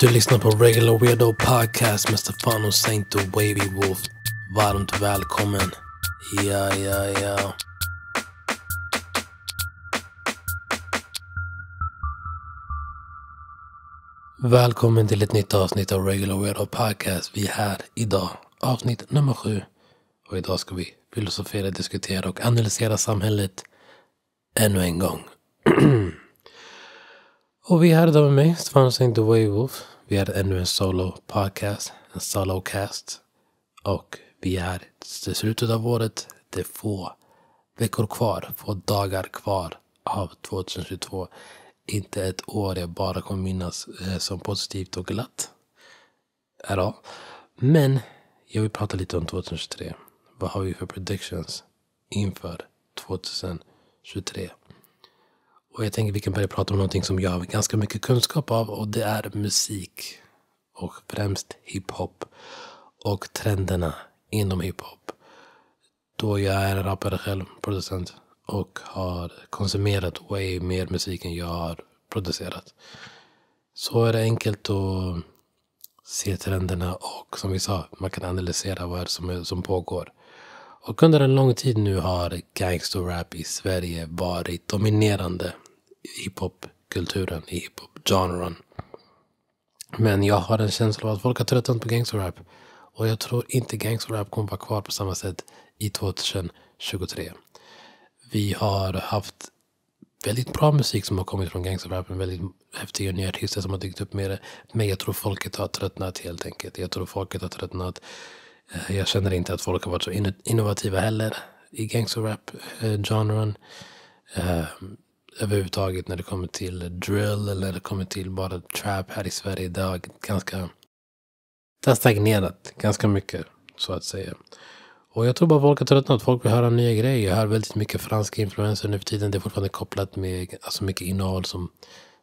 Du lyssnar på Regular Weirdo Podcast med Stefano Saint och Wavy Wolf. Varmt välkommen. Ja, ja, ja. Välkommen till ett nytt avsnitt av Regular Weirdo Podcast. Vi är här idag, avsnitt nummer sju. Och idag ska vi filosofera, diskutera och analysera samhället ännu en gång. Och vi hade då med mig, Stefan Saint The Waywolf. Vi är ännu en solo podcast, en solo cast. Och vi är till slutet av året. Det är få veckor kvar, få dagar kvar av 2022. Inte ett år jag bara kommer minnas eh, som positivt och glatt. men jag vill prata lite om 2023. Vad har vi för predictions inför 2023? Och jag tänker vi kan börja prata om någonting som jag har ganska mycket kunskap av och det är musik. Och främst hiphop. Och trenderna inom hiphop. Då jag är rappare själv, producent. Och har konsumerat way mer musik än jag har producerat. Så är det enkelt att se trenderna och som vi sa, man kan analysera vad som, är, som pågår. Och under en lång tid nu har gangsterrap i Sverige varit dominerande hiphop-kulturen, i hiphop-genren. Men jag har en känsla av att folk har tröttnat på gangsterrap. Och jag tror inte gangsterrap kommer vara kvar på samma sätt i 2023. Vi har haft väldigt bra musik som har kommit från gangsterrappen. Väldigt häftiga nya artister som har dykt upp med det. Men jag tror folket har tröttnat helt enkelt. Jag tror folket har tröttnat. Eh, jag känner inte att folk har varit så innovativa heller i gangsterrap-genren. Eh, ehm, överhuvudtaget när det kommer till drill eller det kommer till bara trap här i Sverige. Det har ganska... Det har stagnerat ganska mycket, så att säga. Och jag tror bara folk har tröttnat. Folk vill höra nya grejer. Jag hör väldigt mycket franska influenser nu för tiden. Det är fortfarande kopplat med alltså mycket innehåll som,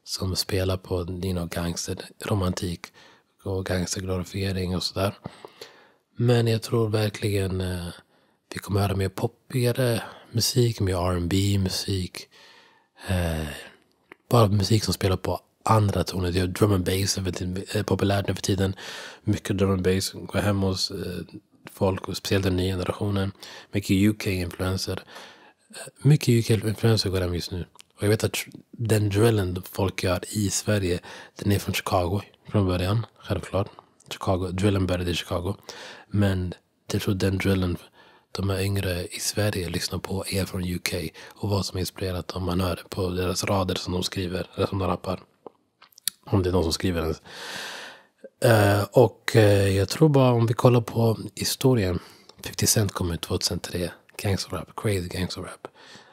som spelar på you know, gangsterromantik och gangsterglorifiering och sådär. Men jag tror verkligen eh, vi kommer höra mer poppigare musik, mer R&B musik Eh, bara musik som spelar på andra toner. Det är drum and bass är väldigt eh, populärt nu för tiden. Mycket drum and bass går hem hos eh, folk, och speciellt den nya generationen. Mycket UK-influenser. Eh, mycket UK-influenser går hem just nu. Och jag vet att den drillen folk gör i Sverige, den är från Chicago från början, självklart. Chicago, drillen började i Chicago. Men jag tror den drillen de här yngre i Sverige lyssnar på er från UK och vad som inspirerat dem. Man hör på deras rader som de skriver, eller som de rappar. Om det är någon som skriver ens. Uh, och uh, jag tror bara om vi kollar på historien. 50 Cent kom ut 2003. Gangsterrap, crazy gangsterrap.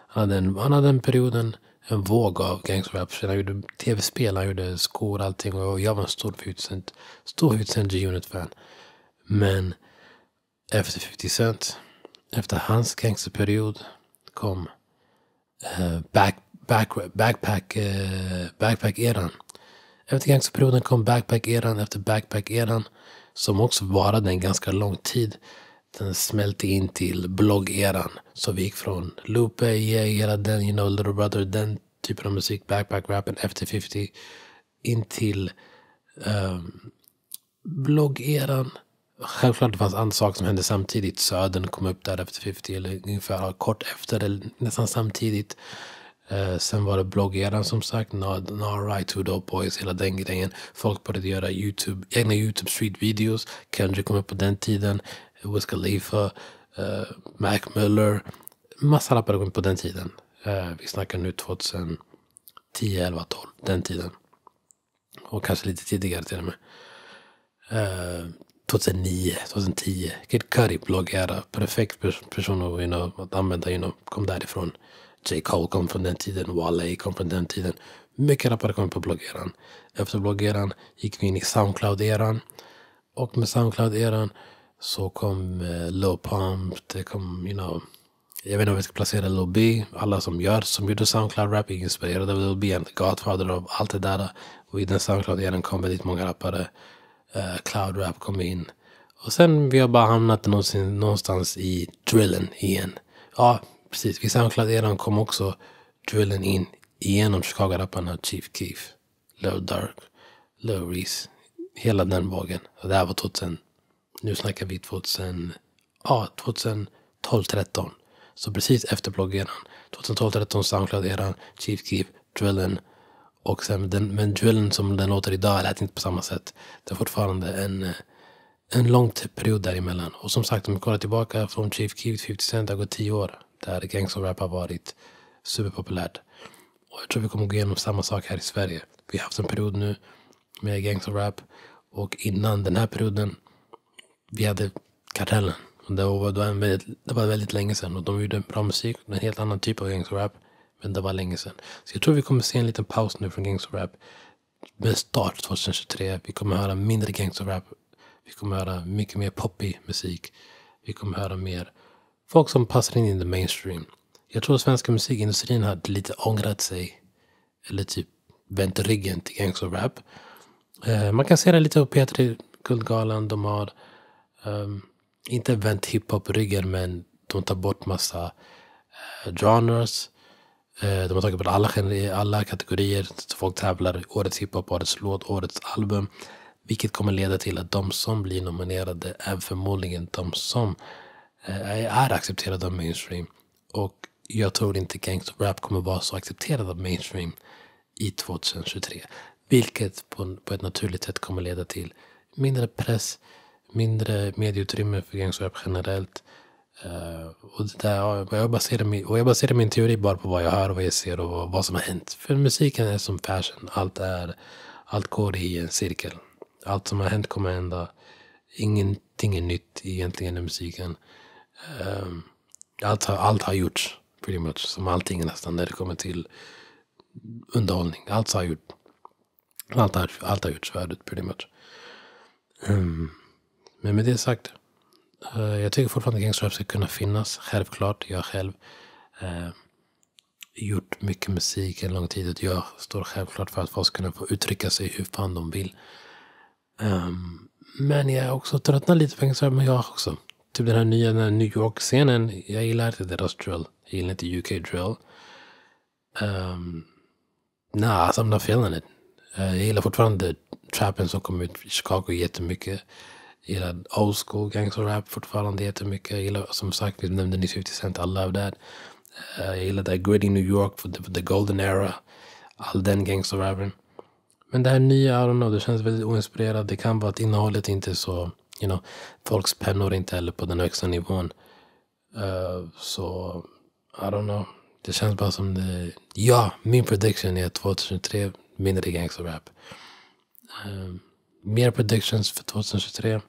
Han hade, en, han hade den perioden en våg av gangsterrap. Sen han gjorde tv-spel, han gjorde skor allting. Och jag var en stor 50 Cent, stor 50 Cent G-Unit-fan. Men efter 50 Cent efter hans gangsterperiod kom eh, back, back, backpack, eh, backpack-eran. Efter gangsterperioden kom backpack-eran efter backpack-eran som också varade en ganska lång tid. Den smälte in till bloggeran. Så vi gick från Lupe, yeah, hela den, you know, Little Brother, den typen av musik, backpack-rappen, efter 50, in till um, blogg-eran Självklart det fanns andra saker som hände samtidigt. Södern kom upp där efter 50, eller ungefär kort efter, eller nästan samtidigt. Eh, sen var det bloggeran som sagt, right to Dope Boys, hela den grejen. Folk började göra YouTube, egna YouTube Street videos. Kendrick kom upp på den tiden. Wiz Khalifa, eh, Mac Miller. Massa rappare kom upp på den tiden. Eh, vi snackar nu 2010, 11, 12, den tiden. Och kanske lite tidigare till och med. Eh, 2009, 2010. Kid Cudi-blogg Perfekt person att, you know, att använda. You know, kom därifrån. J. Cole kom från den tiden. Wale kom från den tiden. Mycket rappare kom på bloggeran. Efter bloggeran gick vi in i Soundcloud-eran. Och med Soundcloud-eran så kom eh, Low Pump, det kom, you know, jag vet inte om vi ska placera Lil B. Alla som gör, som gjorde Soundcloud-rap är inspirerade av Lil B, and Godfather av allt det där. Och i den Soundcloud-eran kom väldigt många rappare Eh, cloud rap kom in. Och sen vi har bara hamnat någonstans, någonstans i drillen igen. Ja, precis. Vid Soundcloud-eran kom också drillen in igenom Chicago-rapparna Chief Keef, Low Dark, Low Reese. Hela den vågen. Och det här var 2000. Nu snackar vi 2000, ja, 2012, 13. Så precis efter bloggeran. 2012, 13, Soundcloud-eran, Chief Keef, drillen. Och sen, den, men duellen som den låter idag lät inte på samma sätt. Det är fortfarande en, en lång period däremellan. Och som sagt, om vi kollar tillbaka från Chief Keef 50 Cent, det har gått 10 år. Där gangsterrap har varit superpopulärt. Och jag tror vi kommer gå igenom samma sak här i Sverige. Vi har haft en period nu med gangsterrap. Och innan den här perioden, vi hade Kartellen. Det var, det, var väldigt, det var väldigt länge sedan och de gjorde bra musik, en helt annan typ av rap. Men det var länge sedan. Så jag tror vi kommer se en liten paus nu från rap Med start 2023. Vi kommer höra mindre rap. Vi kommer höra mycket mer poppy musik. Vi kommer höra mer folk som passar in i the mainstream. Jag tror svenska musikindustrin hade lite ångrat sig. Eller typ vänt ryggen till rap. Eh, man kan se det lite på P3 Guldgalan. De har um, inte vänt hiphop ryggen men de tar bort massa uh, genres. Eh, de har tagit bort alla, alla kategorier. folk tävlar årets hiphop, årets låt, årets album. Vilket kommer leda till att de som blir nominerade är förmodligen de som eh, är accepterade av mainstream. Och jag tror inte gangsterrap kommer vara så accepterad av mainstream i 2023. Vilket på, ett naturligt sätt kommer leda till mindre press, mindre medieutrymme för gangsterrap generellt. Eh, och, det där, och jag baserar min, och jag baserar min teori bara på vad jag hör, vad jag ser och vad, som har hänt. För musiken är som fashion. Allt, är, allt går i en cirkel. Allt som har hänt kommer att hända. Ingenting är nytt egentligen i musiken. Um, allt, har, allt har gjorts, pretty much. Som allting nästan när det kommer till underhållning. Allt har gjorts. Allt har, allt har gjorts förut, pretty much. Um, men med det sagt. Eh, jag tycker fortfarande att gangsterrap ska kunna finnas. Självklart, jag själv eh, gjort mycket musik en lång tid. Jag står självklart för att folk ska kunna få uttrycka sig hur fan de vill. Um, men jag är också tröttnat lite på gangsterrap, men jag också. Typ den här nya den här New York-scenen. Jag gillar inte deras drill. Jag gillar inte UK drill. Um, nah, I'm not feeling it. Uh, jag gillar fortfarande trappen som kom ut i Chicago jättemycket gillar old school gangsterrap fortfarande jättemycket. Jag gillar som sagt, vi nämnde nyss 50 Cent, I love that. Uh, jag gillar det gritty New York, for the, for the golden era. All den gangsterrappen. Men det här nya, I don't know, det känns väldigt oinspirerat. Det kan vara att innehållet inte är så, you know, folks pennor inte heller på den högsta nivån. Uh, så, so, I don't know. Det känns bara som det... Ja, min prediction är 2023, mindre gangsterrap. Uh, eh, mer predictions för 2023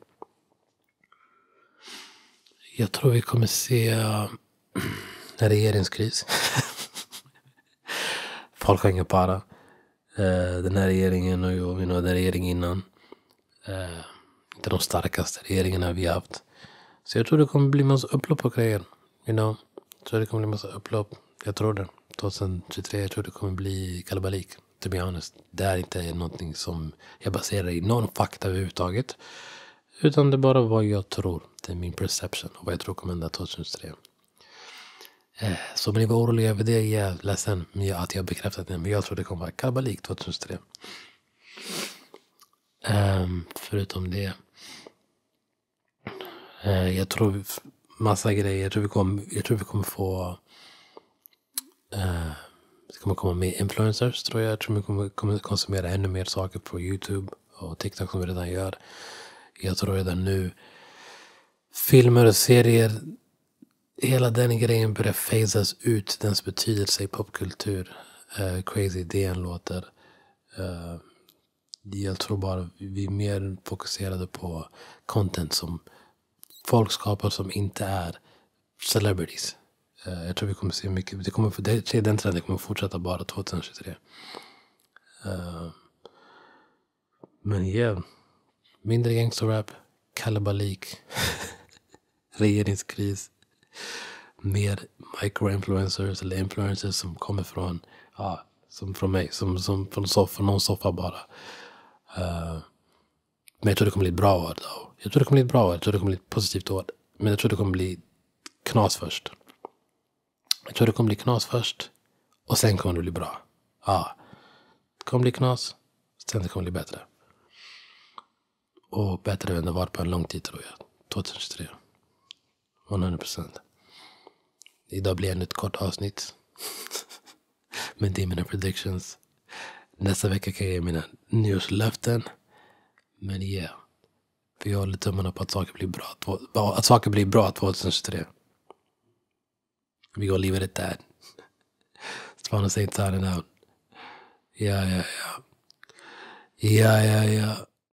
jag tror vi kommer se en regeringskris. Folk har inga para. Eh, den här regeringen och den här regeringen innan. Eh, inte de starkaste regeringarna vi haft. Så jag tror det kommer bli massa upplopp och grejer. You know? Jag tror det kommer bli massa upplopp. Jag tror det. 2023, jag tror det kommer bli kalabalik. To be honest. Det här är inte någonting som jag baserar i någon fakta överhuvudtaget. Utan det är bara vad jag tror. Det är min perception och vad jag tror kommer hända 2003. Eh, så om ni var oroliga över det, jag är ledsen att jag bekräftat det. Men jag tror det kommer vara kalabalik 2003. Um, förutom det. Uh, jag tror massa grejer. Jag tror vi kommer, jag tror vi kommer få... Uh, det kommer komma med influencers tror jag. Jag tror vi kommer, kommer konsumera ännu mer saker på YouTube och TikTok som vi redan gör jag tror redan nu, filmer och serier, hela den grejen börjar fasas ut, dens betydelse i popkultur. Uh, crazy DN-låtar. Uh, eh, jag tror bara vi är mer fokuserade på content som folk skapar som inte är celebrities. Uh, jag tror vi kommer se mycket, det kommer, det, den trenden kommer fortsätta bara 2023. Uh, men yeah. Mindre gangsterrap, kalabalik, regeringskris. Mer microinfluencers eller influencers som kommer från, ja, som från mig, som, som från, soff, någon soffa bara. Uh, men jag tror det kommer bli ett bra år. Då. Jag tror det kommer bli ett bra år, jag tror det kommer bli ett positivt år. Men jag tror det kommer bli knas först. Jag tror det kommer bli knas först och sen kommer det bli bra. Ja. Det kommer bli knas, sen det kommer bli bättre och bättre än det var på en lång tid tror jag. 2023. 100 procent. Idag blir det ett kort avsnitt. Men det är mina predictions. Nästa vecka kan jag ge mina nyårslöften. Men ja. Yeah. Vi håller tummarna på att saker blir bra, att saker blir bra 2023. We gonna leave it at that. Spana St. Signing out. Ja, ja, ja. Ja, ja, ja.